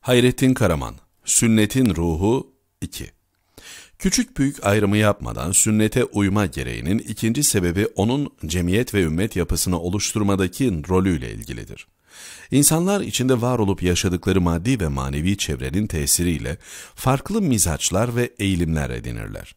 Hayrettin Karaman, Sünnetin Ruhu 2 Küçük büyük ayrımı yapmadan sünnete uyma gereğinin ikinci sebebi onun cemiyet ve ümmet yapısını oluşturmadaki rolüyle ilgilidir. İnsanlar içinde var olup yaşadıkları maddi ve manevi çevrenin tesiriyle farklı mizaçlar ve eğilimler edinirler.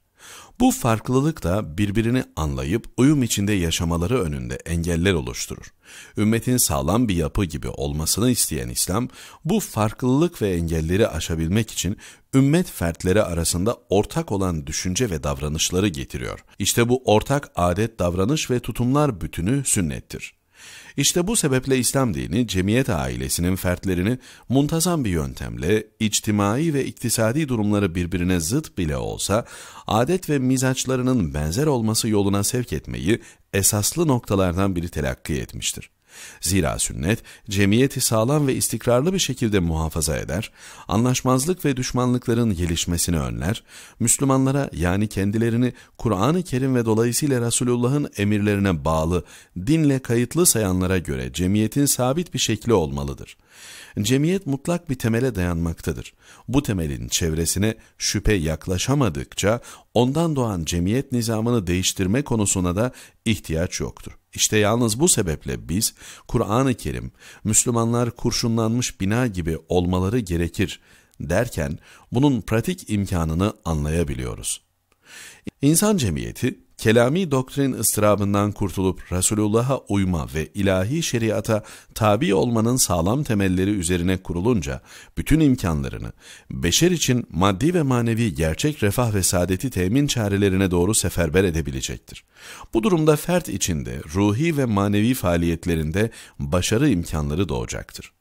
Bu farklılık da birbirini anlayıp uyum içinde yaşamaları önünde engeller oluşturur. Ümmetin sağlam bir yapı gibi olmasını isteyen İslam, bu farklılık ve engelleri aşabilmek için ümmet fertleri arasında ortak olan düşünce ve davranışları getiriyor. İşte bu ortak adet, davranış ve tutumlar bütünü sünnettir. İşte bu sebeple İslam dini cemiyet ailesinin fertlerini muntazam bir yöntemle içtimai ve iktisadi durumları birbirine zıt bile olsa adet ve mizaçlarının benzer olması yoluna sevk etmeyi esaslı noktalardan biri telakki etmiştir. Zira sünnet, cemiyeti sağlam ve istikrarlı bir şekilde muhafaza eder, anlaşmazlık ve düşmanlıkların gelişmesini önler, Müslümanlara yani kendilerini Kur'an-ı Kerim ve dolayısıyla Resulullah'ın emirlerine bağlı, dinle kayıtlı sayanlara göre cemiyetin sabit bir şekli olmalıdır. Cemiyet mutlak bir temele dayanmaktadır. Bu temelin çevresine şüphe yaklaşamadıkça ondan doğan cemiyet nizamını değiştirme konusuna da ihtiyaç yoktur. İşte yalnız bu sebeple biz Kur'an-ı Kerim Müslümanlar kurşunlanmış bina gibi olmaları gerekir derken bunun pratik imkanını anlayabiliyoruz. İnsan cemiyeti kelami doktrin ıstırabından kurtulup Resulullah'a uyma ve ilahi şeriata tabi olmanın sağlam temelleri üzerine kurulunca bütün imkanlarını beşer için maddi ve manevi gerçek refah ve saadeti temin çarelerine doğru seferber edebilecektir. Bu durumda fert içinde ruhi ve manevi faaliyetlerinde başarı imkanları doğacaktır.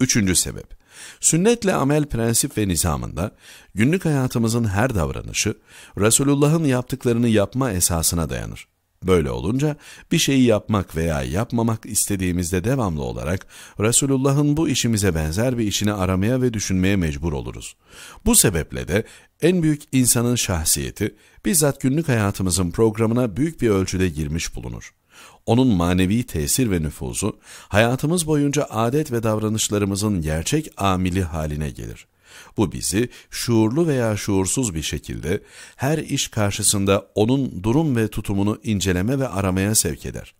Üçüncü sebep Sünnetle amel prensip ve nizamında günlük hayatımızın her davranışı Resulullah'ın yaptıklarını yapma esasına dayanır. Böyle olunca bir şeyi yapmak veya yapmamak istediğimizde devamlı olarak Resulullah'ın bu işimize benzer bir işini aramaya ve düşünmeye mecbur oluruz. Bu sebeple de en büyük insanın şahsiyeti bizzat günlük hayatımızın programına büyük bir ölçüde girmiş bulunur onun manevi tesir ve nüfuzu, hayatımız boyunca adet ve davranışlarımızın gerçek amili haline gelir. Bu bizi şuurlu veya şuursuz bir şekilde her iş karşısında onun durum ve tutumunu inceleme ve aramaya sevk eder.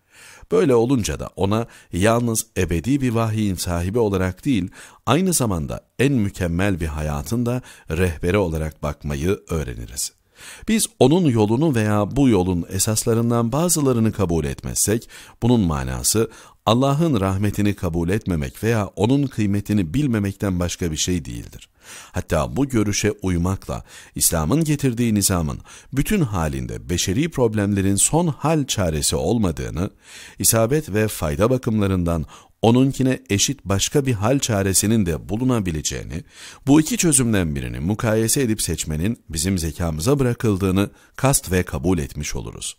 Böyle olunca da ona yalnız ebedi bir vahiyin sahibi olarak değil, aynı zamanda en mükemmel bir hayatın da rehberi olarak bakmayı öğreniriz. Biz onun yolunu veya bu yolun esaslarından bazılarını kabul etmezsek, bunun manası Allah'ın rahmetini kabul etmemek veya onun kıymetini bilmemekten başka bir şey değildir. Hatta bu görüşe uymakla İslam'ın getirdiği nizamın bütün halinde beşeri problemlerin son hal çaresi olmadığını, isabet ve fayda bakımlarından onunkine eşit başka bir hal çaresinin de bulunabileceğini, bu iki çözümden birini mukayese edip seçmenin bizim zekamıza bırakıldığını kast ve kabul etmiş oluruz.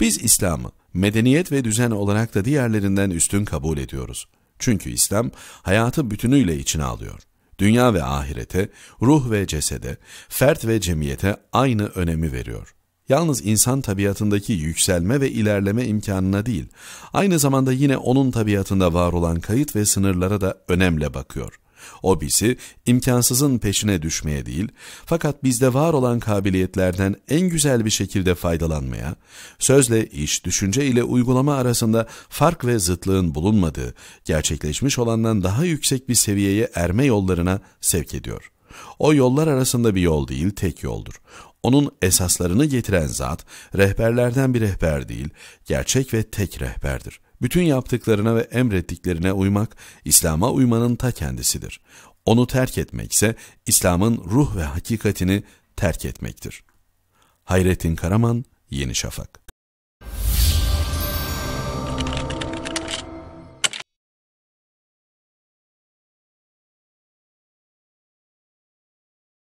Biz İslam'ı medeniyet ve düzen olarak da diğerlerinden üstün kabul ediyoruz. Çünkü İslam hayatı bütünüyle içine alıyor. Dünya ve ahirete, ruh ve cesede, fert ve cemiyete aynı önemi veriyor.'' Yalnız insan tabiatındaki yükselme ve ilerleme imkanına değil, aynı zamanda yine onun tabiatında var olan kayıt ve sınırlara da önemle bakıyor. O bizi imkansızın peşine düşmeye değil, fakat bizde var olan kabiliyetlerden en güzel bir şekilde faydalanmaya, sözle iş, düşünce ile uygulama arasında fark ve zıtlığın bulunmadığı, gerçekleşmiş olandan daha yüksek bir seviyeye erme yollarına sevk ediyor. O yollar arasında bir yol değil, tek yoldur. Onun esaslarını getiren zat, rehberlerden bir rehber değil, gerçek ve tek rehberdir. Bütün yaptıklarına ve emrettiklerine uymak, İslam'a uymanın ta kendisidir. Onu terk etmekse, İslam'ın ruh ve hakikatini terk etmektir. Hayrettin Karaman, Yeni Şafak